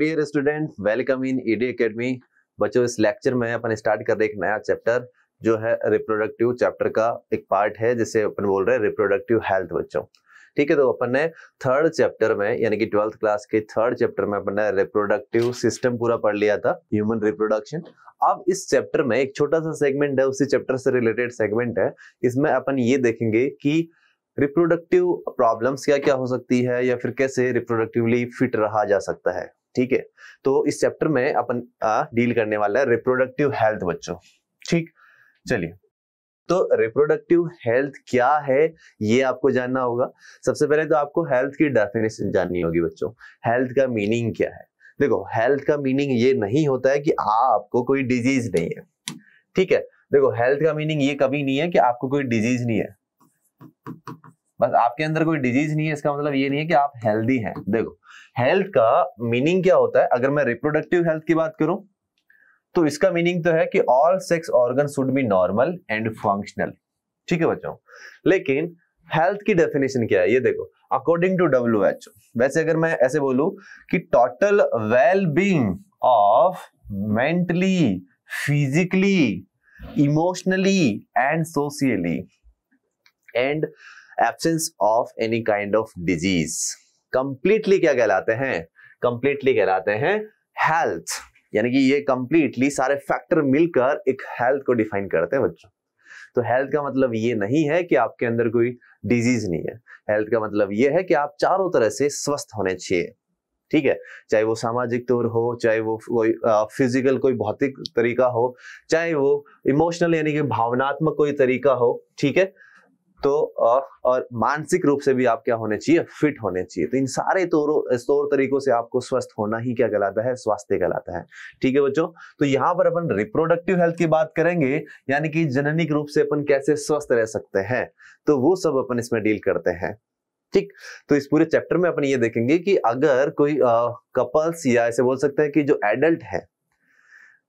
dear student welcome in ED academy बच्चों इस lecture में अपन स्टार्ट कर रहे एक नया चैप्टर जो है रिप्रोडक्टिव चैप्टर का एक पार्ट है जिसे अपन बोल रहे हैं रिप्रोडक्टिव हेल्थ बच्चों ठीक है तो अपन ने थर्ड चैप्टर में यानी कि ट्वेल्थ क्लास के थर्ड चैप्टर में अपन ने रिप्रोडक्टिव सिस्टम पूरा पढ़ लिया था ह्यूमन रिप्रोडक्शन अब इस चैप्टर में एक छोटा सा सेगमेंट है उसी चैप्टर से रिलेटेड सेगमेंट है इसमें अपन ये देखेंगे कि रिप्रोडक्टिव प्रॉब्लम्स क्या क्या हो सकती है या फिर कैसे रिप्रोडक्टिवली फिट रहा जा सकता है ठीक है तो इस चैप्टर में अपन डील करने वाला है रिप्रोडक्टिव हेल्थ बच्चों ठीक चलिए तो रिप्रोडक्टिव हेल्थ क्या है ये आपको जानना होगा सबसे पहले तो आपको हेल्थ की डेफिनेशन जाननी होगी बच्चों हेल्थ का मीनिंग क्या है देखो हेल्थ का मीनिंग ये नहीं होता है कि आपको कोई डिजीज नहीं है ठीक है देखो हेल्थ का मीनिंग ये कभी नहीं है कि आपको कोई डिजीज नहीं है बस आपके अंदर कोई डिजीज नहीं है इसका मतलब ये नहीं है कि आप हेल्दी हैं देखो हेल्थ का मीनिंग क्या होता है अगर मैं रिप्रोडक्टिव हेल्थ की बात करूं तो इसका मीनिंग तो है कि all sex organ should be normal and functional ठीक है बच्चों लेकिन हेल्थ की डेफिनेशन क्या है ये देखो अकॉर्डिंग टू डब्ल्यू एच वैसे अगर मैं ऐसे बोलू कि total well being of mentally physically emotionally and socially and absence of any kind of disease completely क्या कहलाते हैं कंप्लीटली कहलाते हैं हेल्थ यानी कि ये कंप्लीटली सारे फैक्टर मिलकर एक हेल्थ को डिफाइन करते हैं बच्चों तो हेल्थ का मतलब ये नहीं है कि आपके अंदर कोई डिजीज नहीं है हेल्थ का मतलब ये है कि आप चारों तरह से स्वस्थ होने चाहिए ठीक है चाहे वो सामाजिक तौर हो चाहे वो कोई फिजिकल कोई भौतिक तरीका हो चाहे वो इमोशनल यानी कि भावनात्मक कोई तरीका हो ठीक है तो और मानसिक रूप से भी आप क्या होने चाहिए फिट होने चाहिए तो इन सारे तौर तरीकों से आपको स्वस्थ होना ही क्या कहलाता है स्वास्थ्य कहलाता है ठीक है बच्चों तो यहाँ पर अपन रिप्रोडक्टिव हेल्थ की बात करेंगे यानी कि जननिक रूप से अपन कैसे स्वस्थ रह सकते हैं तो वो सब अपन इसमें डील करते हैं ठीक तो इस पूरे चैप्टर में अपन ये देखेंगे कि अगर कोई कपल्स या ऐसे बोल सकते हैं कि जो एडल्ट है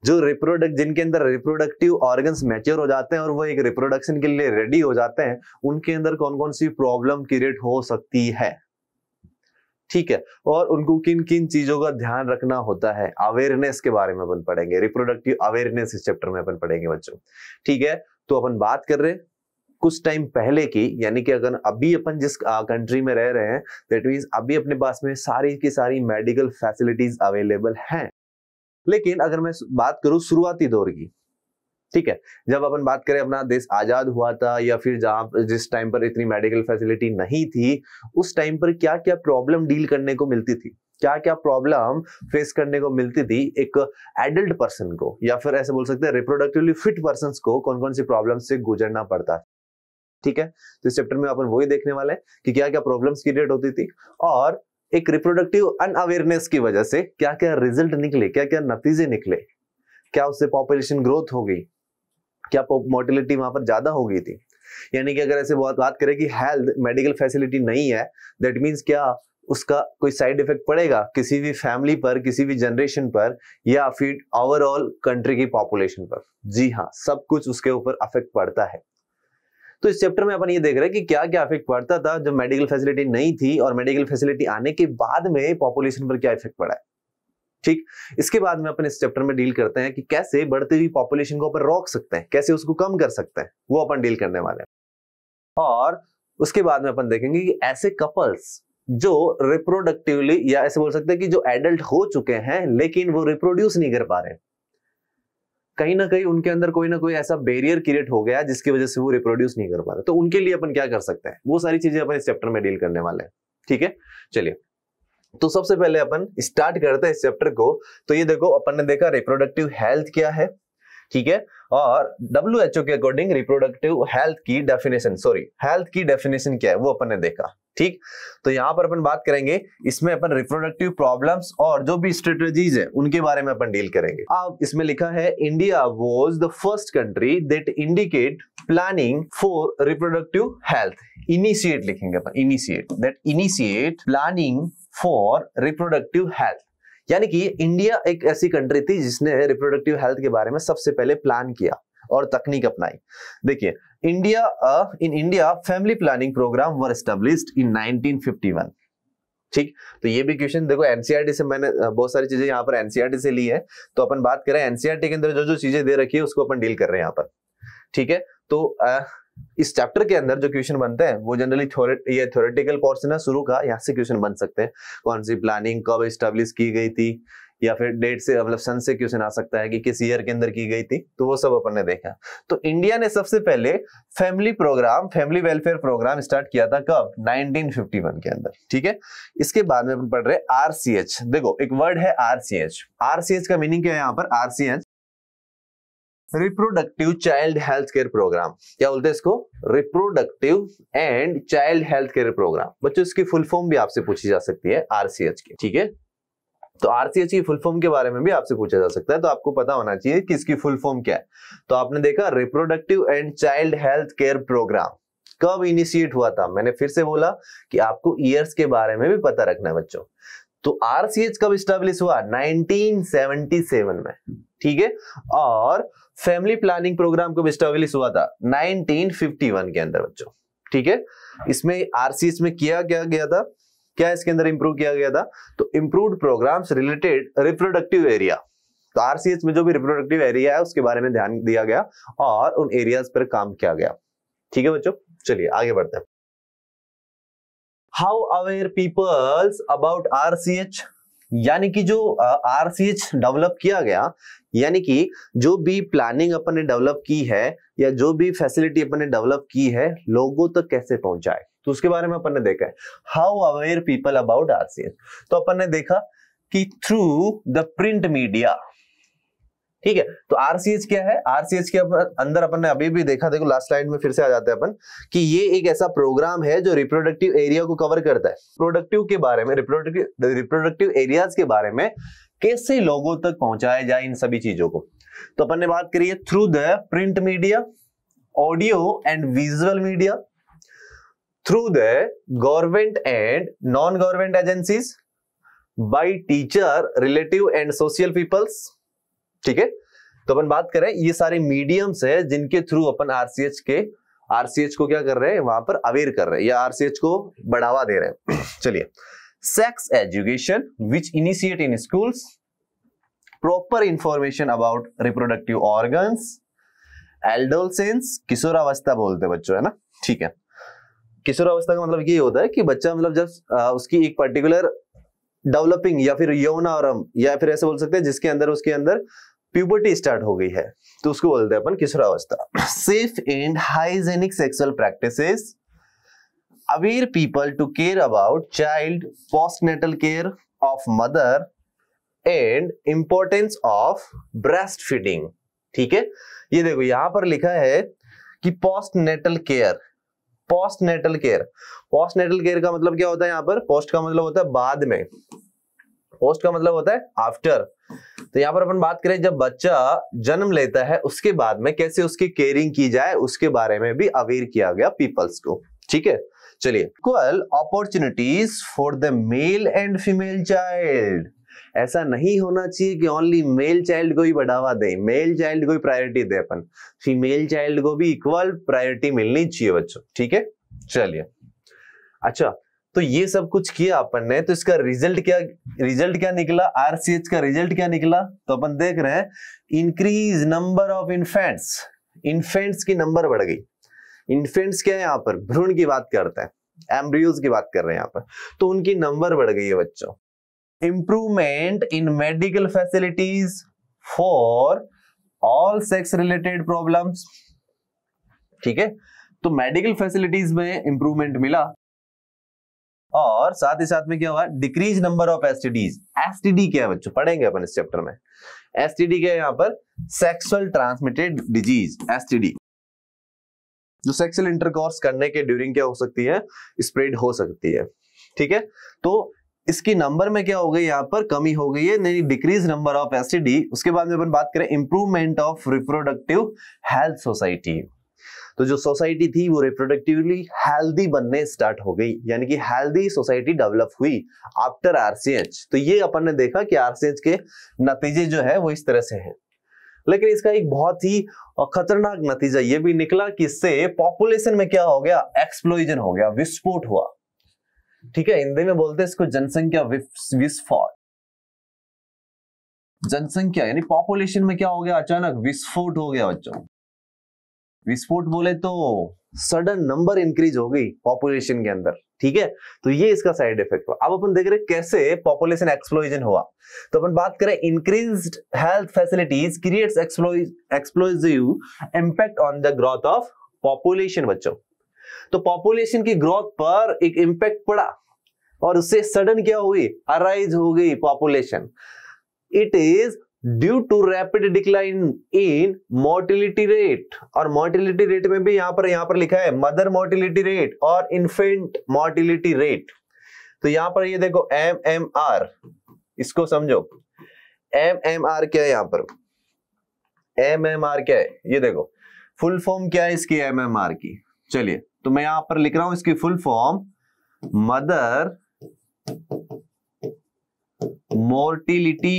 जो रिप्रोडक्ट जिनके अंदर रिप्रोडक्टिव ऑर्गन्स मैच्योर हो जाते हैं और वो एक रिप्रोडक्शन के लिए रेडी हो जाते हैं उनके अंदर कौन कौन सी प्रॉब्लम क्रिएट हो सकती है ठीक है और उनको किन किन चीजों का ध्यान रखना होता है अवेयरनेस के बारे में अपन पढ़ेंगे रिप्रोडक्टिव अवेयरनेस इस चैप्टर में अपन पढ़ेंगे बच्चों ठीक है तो अपन बात कर रहे कुछ टाइम पहले की यानी कि अगर अभी अपन जिस कंट्री में रह रहे हैं दैट मीन्स अभी अपने पास में सारी की सारी मेडिकल फैसिलिटीज अवेलेबल हैं लेकिन अगर मैं बात करूं शुरुआती दौर की ठीक है जब अपन बात करें अपना देश आजाद हुआ था या फिर जहां जिस टाइम पर इतनी मेडिकल फैसिलिटी नहीं थी उस टाइम पर क्या क्या प्रॉब्लम डील करने को मिलती थी क्या क्या प्रॉब्लम फेस करने को मिलती थी एक एडल्ट पर्सन को या फिर ऐसे बोल सकते हैं रिप्रोडक्टिवली फिट पर्सन को कौन कौन सी प्रॉब्लम से गुजरना पड़ता है ठीक है तो इस चैप्टर में अपन वही देखने वाले हैं कि क्या क्या प्रॉब्लम्स क्रिएट होती थी और एक रिप्रोडक्टिव अनअवेयरनेस की वजह से क्या क्या रिजल्ट निकले क्या क्या नतीजे निकले क्या उससे पॉपुलेशन ग्रोथ हो गई क्या मोर्टिलिटी वहां पर ज्यादा हो गई थी यानी कि अगर ऐसे बहुत बात करें कि हेल्थ मेडिकल फैसिलिटी नहीं है दैट मीन्स क्या उसका कोई साइड इफेक्ट पड़ेगा किसी भी फैमिली पर किसी भी जनरेशन पर या फिर ओवरऑल कंट्री की पॉपुलेशन पर जी हाँ सब कुछ उसके ऊपर अफेक्ट पड़ता है तो इस चैप्टर में अपन ये देख रहे हैं कि क्या क्या इफेक्ट पड़ता था जब मेडिकल फैसिलिटी नहीं थी और मेडिकल फैसिलिटी आने के बाद में पॉपुलेशन पर क्या इफेक्ट पड़ा है ठीक इसके बाद में अपन इस चैप्टर में डील करते हैं कि कैसे बढ़ती हुई पॉपुलेशन को अपन रोक सकते हैं कैसे उसको कम कर सकते हैं वो अपन डील करने वाले हैं और उसके बाद में अपन देखेंगे कि ऐसे कपल्स जो रिप्रोडक्टिवली या ऐसे बोल सकते हैं कि जो एडल्ट हो चुके हैं लेकिन वो रिप्रोड्यूस नहीं कर पा रहे कहीं ना कहीं उनके अंदर कोई ना कोई ऐसा बैरियर क्रिएट हो गया जिसकी वजह से वो रिप्रोड्यूस नहीं कर पा रहे तो उनके लिए अपन क्या कर सकते हैं वो सारी चीजें अपन इस चैप्टर में डील करने वाले हैं ठीक है चलिए तो सबसे पहले अपन स्टार्ट करते हैं इस चैप्टर को तो ये देखो अपन ने देखा रिप्रोडक्टिव हेल्थ क्या है ठीक है और डब्ल्यू के अकॉर्डिंग रिप्रोडक्टिव हेल्थ की डेफिनेशन सॉरी हेल्थ की डेफिनेशन क्या है वो अपन ने देखा ठीक तो यहां पर अपन बात करेंगे इसमें अपन रिप्रोडक्टिव प्रॉब्लम्स और जो भी स्ट्रेटजीज है उनके बारे में अपन डील करेंगे अब इसमें लिखा है India was the first country that indicate planning for reproductive health initiate लिखेंगे अपन initiate that initiate planning for reproductive health यानी कि इंडिया एक ऐसी कंट्री थी जिसने रिप्रोडक्टिव हेल्थ के बारे में सबसे पहले प्लान किया और तकनीक अपनाई देखिए India in India family planning programme were establish in 1951 ठीक तो ये भी क्वेश्चन देखो एनसीआरटी e से मैंने बहुत सारी चीजें यहाँ पर एनसीआरटी e से ली है तो अपन बात करें एनसीआरटी e के अंदर जो जो चीजें दे रखी है उसको अपन डील कर रहे हैं यहाँ पर ठीक है तो आ, इस चैप्टर के अंदर जो क्वेश्चन बनते हैं वो जनरली ये थ्योरेटिकल पोर्शन है शुरू का यहाँ से क्वेश्चन बन सकते हैं कौन सी प्लानिंग कब स्टेब्लिश की गई थी या फिर डेट से मतलब सन से क्वेश्चन आ सकता है कि किस ईयर के अंदर की गई थी तो वो सब अपन ने देखा तो इंडिया ने सबसे पहले family programme family welfare programme start किया था कब 1951 के अंदर ठीक है इसके बाद में अपन पढ़ रहे आरसीएच देखो एक वर्ड है सी एच का मीनिंग क्या है यहाँ पर R C H reproductive child health care programme क्या बोलते हैं इसको reproductive and child health care programme बच्चों इसकी फुल फॉर्म भी आपसे पूछी जा सकती है आरसीएच की ठीक है तो आरसीएच की फुल फॉर्म के बारे में भी आपसे पूछा जा सकता है तो आपको पता होना चाहिए कि इसकी फुल फॉर्म क्या है तो आपने देखा reproductive and child health care programme कब इनिशिएट हुआ था मैंने फिर से बोला कि आपको ईयर्स के बारे में भी पता रखना है बच्चों तो आरसीएच कब स्टेब्लिश हुआ 1977 में ठीक है और फैमिली प्लानिंग प्रोग्राम कब स्टेब्लिश हुआ था 1951 के अंदर बच्चों ठीक है इसमें आरसीएच में किया क्या गया था क्या इसके अंदर इंप्रूव किया गया था तो improved programmes related reproductive area तो आरसीएच में जो भी रिप्रोडक्टिव एरिया है उसके बारे में ध्यान दिया गया और उन एरियाज पर काम किया गया ठीक है बच्चों चलिए आगे बढ़ते हैं how aware peoples about RCH यानी कि जो आरसीएच डेवलप किया गया यानी कि जो भी प्लानिंग अपन ने डेवलप की है या जो भी फैसिलिटी अपन ने डेवलप की है लोगों तक तो कैसे पहुंचाए तो उसके बारे में अपन ने देखा है how aware people about RCS तो अपन ने देखा कि थ्रू द प्रिंट मीडिया ठीक है तो आरसीएच क्या है आरसीएच के अंदर अपन ने अभी भी देखा देखो लास्ट स्लाइड में फिर से आ जाते हैं अपन कि ये एक ऐसा प्रोग्राम है जो रिप्रोडक्टिव एरिया को कवर करता है प्रोडक्टिव के बारे में रिप्रोडक्टिव रिप्रोडक्टिव एरियाज के बारे में कैसे लोगों तक पहुंचाया जाए इन सभी चीजों को तो अपन ने बात करी है through the print media audio and visual media through the government and non government agencies by teacher relative and social peoples ठीक है तो अपन बात करें ये सारे मीडियम्स है जिनके थ्रू अपन आरसीएच के आरसीएच को क्या कर रहे हैं वहां पर अवेयर कर रहे हैं या आरसीएच को बढ़ावा दे रहे हैं चलिए sex education which initiate in schools proper information about reproductive organs adolescence किशोरावस्था बोलते बच्चों है ना ठीक है किशोरावस्था का मतलब ये होता है कि बच्चा मतलब जब उसकी एक पर्टिकुलर डेवलपिंग या फिर यौनारम या फिर ऐसे बोल सकते हैं जिसके अंदर उसके अंदर प्यूबर्टी स्टार्ट हो गई है तो उसको बोलते हैं अपन किशोरावस्था safe and hygienic sexual practices aware people to care about child postnatal care of mother and importance of breast feeding ठीक है ये देखो यहां पर लिखा है कि postnatal care post natal care post natal care का मतलब क्या होता है यहाँ पर पोस्ट का मतलब होता है बाद में पोस्ट का मतलब होता है आफ्टर तो यहाँ पर अपन बात करें जब बच्चा जन्म लेता है उसके बाद में कैसे उसकी केयरिंग की जाए उसके बारे में भी अवेयर किया गया पीपल्स को ठीक है चलिए equal opportunities for the male and female child ऐसा नहीं होना चाहिए कि ओनली मेल चाइल्ड को ही बढ़ावा दें मेल चाइल्ड को ही प्रायोरिटी दे अपन फीमेल चाइल्ड को भी इक्वल प्रायोरिटी मिलनी चाहिए बच्चों ठीक है चलिए अच्छा तो ये सब कुछ किया अपन ने तो इसका रिजल्ट क्या रिजल्ट क्या निकला आरसीएच का रिजल्ट क्या निकला तो अपन देख रहे हैं increase number of infants infants की नंबर बढ़ गई इन्फेंट्स क्या है यहाँ पर भ्रूण की बात करते हैं एम्ब्रियोज की बात कर रहे हैं यहाँ पर तो उनकी नंबर बढ़ गई है बच्चों improvement in medical facilities for all sex related problem ठीक है तो मेडिकल फैसिलिटीज में इंप्रूवमेंट मिला और साथ ही साथ में क्या हुआ decrease number of STDs STD क्या है बच्चों पढ़ेंगे अपन इस चैप्टर में एसटीडी क्या है यहां पर सेक्सुअल ट्रांसमिटेड डिजीज एसटीडी जो सेक्सुअल इंटरकोर्स करने के ड्यूरिंग क्या हो सकती है स्प्रेड हो सकती है ठीक है तो इसकी नंबर में क्या हो गई यहाँ पर कमी हो गई है नहीं डिक्रीज नंबर ऑफ एसिडी उसके बाद में अपन बात करें improvement of reproductive health society तो जो सोसाइटी थी वो रिप्रोडक्टिवली हेल्दी बनने स्टार्ट हो गई यानी कि हेल्दी सोसाइटी डेवलप हुई आफ्टर आरसीएच तो ये अपन ने देखा कि आरसीएच के नतीजे जो है वो इस तरह से हैं लेकिन इसका एक बहुत ही खतरनाक नतीजा ये भी निकला कि इससे पॉपुलेशन में क्या हो गया एक्सप्लोजन हो गया विस्फोट हुआ ठीक है हिंदी में बोलते हैं इसको जनसंख्या विस्फोट जनसंख्या यानी पॉपुलेशन में क्या हो गया अचानक विस्फोट हो गया बच्चों विस्फोट बोले तो सडन नंबर इंक्रीज हो गई पॉपुलेशन के अंदर ठीक है तो ये इसका साइड इफेक्ट हुआ अब अपन देख रहे कैसे पॉपुलेशन एक्सप्लोजन हुआ तो अपन बात करें increase health facilities creates explosive impact on the growth of population बच्चों तो पॉपुलेशन की ग्रोथ पर एक इंपैक्ट पड़ा और उससे सडन क्या हुई अराइज हो गई population it is due to rapid decline in mortality rate और मोर्टिलिटी रेट में भी यहां पर यहां पर लिखा है मदर मोर्टिलिटी रेट और इन्फेंट मोर्टिलिटी रेट तो यहां पर ये देखो एम एम आर इसको समझो एम एम आर क्या है यहां पर एम एम आर क्या है ये देखो फुल फॉर्म क्या है इसकी एम एम आर की चलिए तो मैं यहां पर लिख रहा हूं इसकी full form mother mortality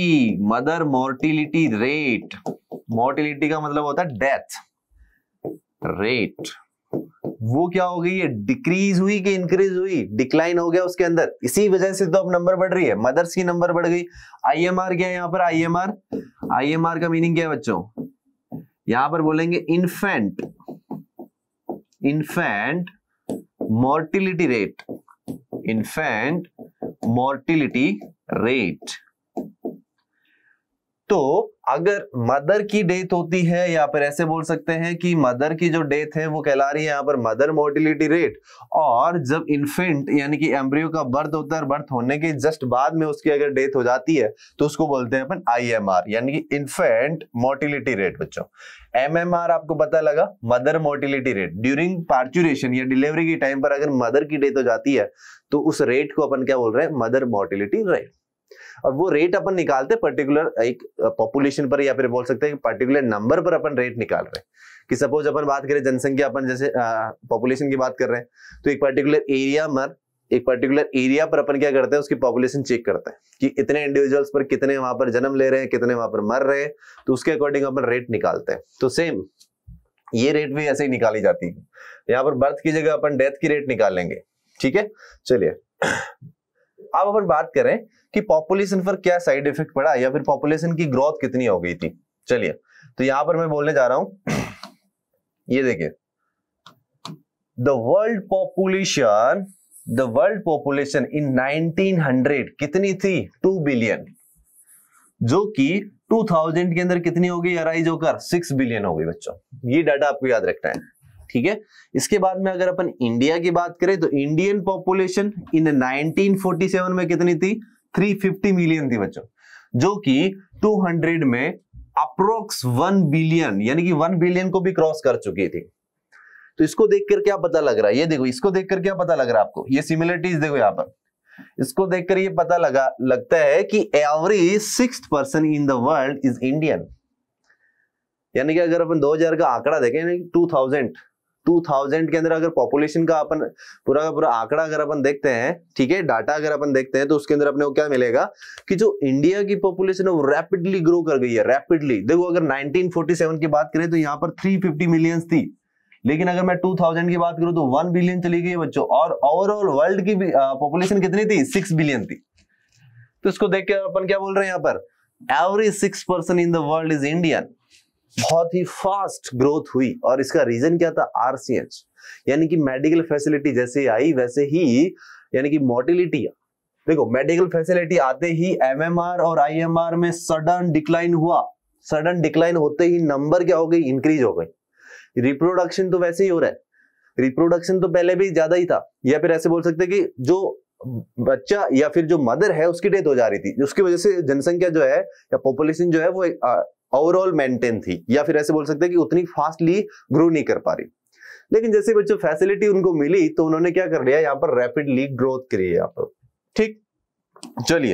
mother mortality rate mortality का मतलब होता है डेथ रेट वो क्या हो गई है डिक्रीज हुई कि इंक्रीज हुई डिक्लाइन हो गया उसके अंदर इसी वजह से तो अब नंबर बढ़ रही है मदर्स की नंबर बढ़ गई आईएमआर क्या है यहां पर आईएमआर आईएमआर का मीनिंग क्या है बच्चों यहां पर बोलेंगे infant infant mortality rate infant mortality rate तो अगर मदर की डेथ होती है या फिर ऐसे बोल सकते हैं कि मदर की जो डेथ है वो कहला रही है यहाँ पर मदर मोर्टिलिटी रेट और जब इन्फेंट यानी कि एम्ब्रियो का बर्थ होता है बर्थ होने के जस्ट बाद में उसकी अगर डेथ हो जाती है तो उसको बोलते हैं अपन आईएमआर यानी कि इन्फेंट मोर्टिलिटी रेट बच्चों एमएमआर आपको पता लगा mother mortality rate during parturition या डिलीवरी के टाइम पर अगर मदर की डेथ हो जाती है तो उस रेट को अपन क्या बोल रहे हैं मदर मोर्टिलिटी रेट और वो रेट अपन निकालते पर्टिकुलर एक पॉपुलेशन पर या फिर बोल सकते हैं पर्टिकुलर नंबर पर अपन रेट निकाल रहे हैं कि सपोज अपन बात करें जनसंख्या अपन जैसे पॉपुलेशन की बात कर रहे हैं तो एक पर्टिकुलर एरिया मर एक पर्टिकुलर एरिया पर अपन क्या करते हैं उसकी पॉपुलेशन चेक करते हैं कि इतने इंडिविजुअल्स पर कितने वहां पर जन्म ले रहे हैं कितने वहां पर मर रहे हैं तो उसके अकॉर्डिंग अपन रेट निकालते हैं तो सेम ये रेट भी ऐसे ही निकाली जाती है यहाँ पर बर्थ की जगह अपन डेथ की रेट निकालेंगे ठीक है चलिए अब अपन बात करें कि पॉपुलेशन पर क्या साइड इफेक्ट पड़ा या फिर पॉपुलेशन की ग्रोथ कितनी हो गई थी चलिए तो यहां पर मैं बोलने जा रहा हूं ये देखिए the world population the world population in 1900 कितनी थी टू बिलियन जो कि 2000 के अंदर कितनी हो गई अराइज होकर सिक्स बिलियन हो गई बच्चों ये डाटा आपको याद रखना है ठीक है इसके बाद में अगर अपन इंडिया की बात करें तो इंडियन पॉपुलेशन इन 1947 में कितनी थी 350 मिलियन थी बच्चों जो कि 200 में अप्रोक्स 1 बिलियन यानी कि 1 बिलियन को भी क्रॉस कर चुकी थी तो इसको देखकर क्या पता लग रहा है ये देखो इसको देखकर क्या पता लग रहा है आपको ये सिमिलरिटीज देखो यहां पर इसको देखकर ये पता लगा लगता है कि every six person in the world is Indian यानी कि अगर अपन 2000 का आंकड़ा देखें 2000 2000 के अंदर अगर पॉपुलेशन का अपन पूरा का पूरा आंकड़ा अगर अपन देखते हैं ठीक है डाटा अगर अपन देखते हैं तो उसके अंदर अपने को क्या मिलेगा कि जो इंडिया की पॉपुलेशन है वो रैपिडली ग्रो कर गई है रैपिडली देखो अगर 1947 की बात करें तो यहाँ पर 350 फिफ्टी मिलियंस थी लेकिन अगर मैं 2000 की बात करूँ तो वन बिलियन चली गई बच्चों और ओवरऑल वर्ल्ड की पॉपुलेशन कितनी थी सिक्स बिलियन थी तो इसको देख के अपन क्या बोल रहे हैं यहाँ पर every six person in the world is Indian बहुत ही फास्ट ग्रोथ हुई और इसका रीजन क्या था आरसीएच यानी कि मेडिकल फैसिलिटी जैसे आई वैसे ही यानी कि मोर्टिलिटी देखो मेडिकल फैसिलिटी आते ही एमएमआर और आईएमआर में सडन डिक्लाइन हुआ सडन डिक्लाइन होते ही नंबर क्या हो गई इंक्रीज हो गई रिप्रोडक्शन तो वैसे ही हो रहा है रिप्रोडक्शन तो पहले भी ज्यादा ही था या फिर ऐसे बोल सकते कि जो बच्चा या फिर जो मदर है उसकी डेथ हो जा रही थी उसकी वजह से जनसंख्या जो है या पॉपुलेशन जो है वो ओवरऑल मेंटेन थी या फिर ऐसे बोल सकते हैं कि उतनी फास्टली ग्रो नहीं कर पा रही लेकिन जैसे बच्चों फैसिलिटी उनको मिली तो उन्होंने क्या कर लिया यहाँ पर रैपिडली ग्रोथ करी है यहाँ पर ठीक चलिए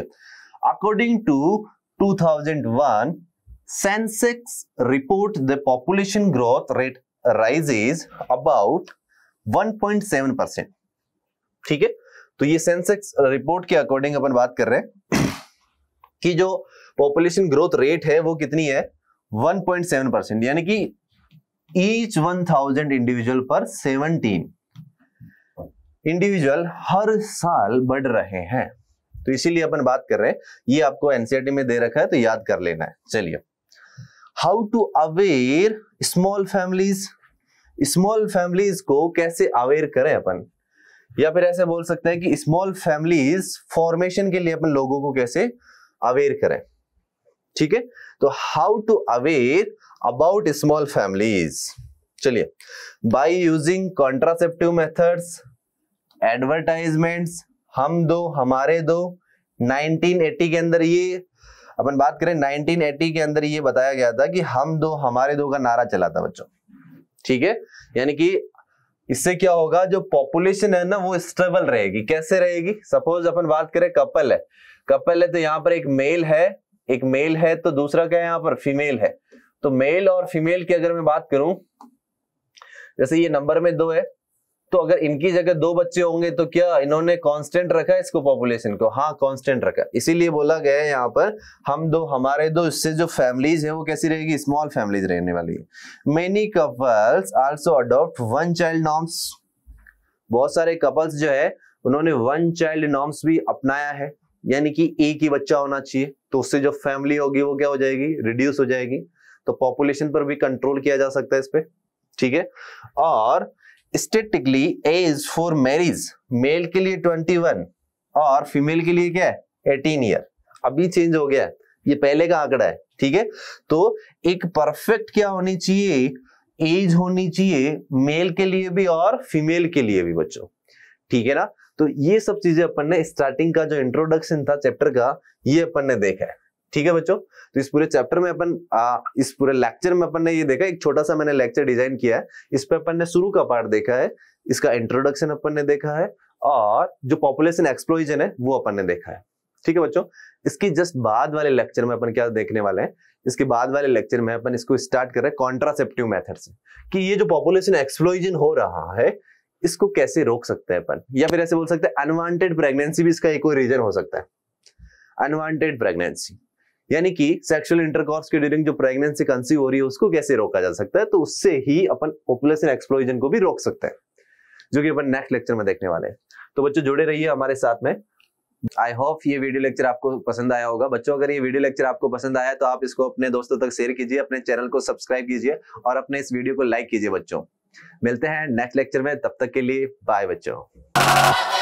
according to 2001 census report the population growth rate rises about 1.7 percent ठीक है तो ये सेंसेक्स रिपोर्ट के अकॉर्डिंग अपन बात कर रहे हैं कि जो पॉपुलेशन ग्रोथ रेट है वो कितनी है 1.7 परसेंट यानी कि ईच 1000 इंडिविजुअल पर 17 इंडिविजुअल हर साल बढ़ रहे हैं तो इसीलिए अपन बात कर रहे हैं ये आपको एनसीआरटी e में दे रखा है तो याद कर लेना है चलिए how to aware small families small families को कैसे अवेयर करें अपन या फिर ऐसे बोल सकते हैं कि स्मॉल फैमिलीज फॉर्मेशन के लिए अपन लोगों को कैसे अवेयर करें ठीक है तो how to aware about small families चलिए by using contraceptive methods advertisements हम दो हमारे दो 1980 के अंदर ये अपन बात करें 1980 के अंदर ये बताया गया था कि हम दो हमारे दो का नारा चला था बच्चों ठीक है यानी कि इससे क्या होगा जो पॉपुलेशन है ना वो स्टेबल रहेगी कैसे रहेगी सपोज अपन बात करें कपल है कपल है तो यहाँ पर एक मेल है एक मेल है तो दूसरा क्या है यहाँ पर फीमेल है तो मेल और फीमेल की अगर मैं बात करूं जैसे ये नंबर में दो है तो अगर इनकी जगह दो बच्चे होंगे तो क्या इन्होंने कांस्टेंट रखा है इसको पॉपुलेशन को हाँ कांस्टेंट रखा इसीलिए बोला गया है यहाँ पर हम दो हमारे दो इससे जो फैमिलीज है वो कैसी रहेगी स्मॉल फैमिलीज रहने वाली है many couples also adopt one child norms बहुत सारे कपल्स जो है उन्होंने वन चाइल्ड नॉर्म्स भी अपनाया है यानी कि एक ही बच्चा होना चाहिए तो उससे जो फैमिली होगी वो क्या हो जाएगी रिड्यूस हो जाएगी तो पॉपुलेशन पर भी कंट्रोल किया जा सकता है इस पर ठीक है और statistically age for marriage male के लिए 21 और फीमेल के लिए क्या है 18 ईयर अभी चेंज हो गया ये पहले का आंकड़ा है ठीक है तो एक परफेक्ट क्या होनी चाहिए एज होनी चाहिए मेल के लिए भी और फीमेल के लिए भी बच्चों ठीक है ना तो ये सब चीजें अपन ने स्टार्टिंग का जो इंट्रोडक्शन था चैप्टर का ये अपन ने देखा है ठीक है बच्चों तो इस पूरे चैप्टर में अपन इस पूरे लेक्चर में अपन ने ये देखा एक छोटा सा मैंने लेक्चर डिजाइन किया है इस पर अपन ने शुरू का पार्ट देखा है इसका इंट्रोडक्शन अपन ने देखा है और जो पॉपुलेशन एक्सप्लोजन है वो अपन ने देखा है ठीक है बच्चों इसके जस्ट बाद वाले लेक्चर में अपन क्या देखने वाले हैं इसके बाद वाले लेक्चर में अपन इसको स्टार्ट कर रहे हैं कॉन्ट्रासेप्टिव मेथड से कि ये जो पॉपुलेशन एक्सप्लोजन हो रहा है इसको कैसे रोक सकते हैं अपन या फिर ऐसे बोल सकते हैं अनवांटेड प्रेगनेंसी भी इसका एक और रीजन हो सकता है अनवांटेड प्रेगनेंसी यानी कि सेक्सुअल इंटरकॉर्स के ड्यूरिंग जो प्रेगनेंसी कंसीव हो रही है उसको कैसे रोका जा सकता है तो उससे ही अपन पॉपुलेशन एक्सप्लोजन को भी रोक सकते हैं जो कि अपन नेक्स्ट लेक्चर में देखने वाले हैं तो बच्चों जुड़े रहिए हमारे साथ में आई होप ये वीडियो लेक्चर आपको पसंद आया होगा बच्चों अगर ये वीडियो लेक्चर आपको पसंद आया तो आप इसको अपने दोस्तों तक शेयर कीजिए अपने चैनल को सब्सक्राइब कीजिए और अपने इस वीडियो को लाइक कीजिए बच्चों मिलते हैं नेक्स्ट लेक्चर में तब तक के लिए बाय बच्चों